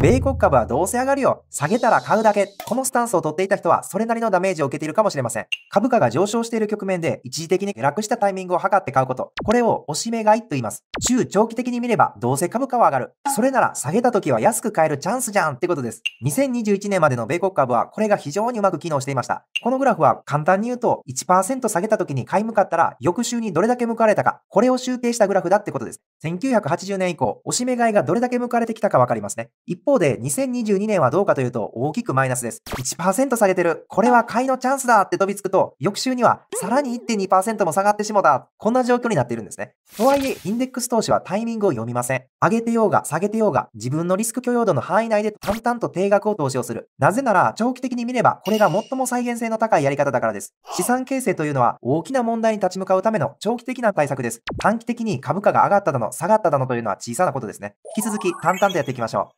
米国株はどうせ上がるよ。下げたら買うだけ。このスタンスを取っていた人は、それなりのダメージを受けているかもしれません。株価が上昇している局面で、一時的に下落したタイミングを測って買うこと。これを、押し目買いと言います。中長期的に見れば、どうせ株価は上がる。それなら、下げた時は安く買えるチャンスじゃんってことです。2021年までの米国株は、これが非常にうまく機能していました。このグラフは、簡単に言うと、1%下げた時に買い向かったら、翌週にどれだけ向かわれたか、これを集計したグラフだってことです。1980年以降、押し目買いがどれだけ向かれてきたかわかりますね。一方で、2022年はどうかというと、大きくマイナスです。1%下げてる。これは買いのチャンスだって飛びつくと、翌週には、さらに1.2%も下がってしもた。こんな状況になっているんですね。とはいえ、インデックス投資はタイミングを読みません。上げてようが下げてようが、自分のリスク許容度の範囲内で淡々と定額を投資をする。なぜなら、長期的に見れば、これが最も再現性の高いやり方だからです。資産形成というのは、大きな問題に立ち向かうための長期的な対策です。短期的に株価が上がっただの、下がっただのというのは小さなことですね。引き続き淡々とやっていきましょう。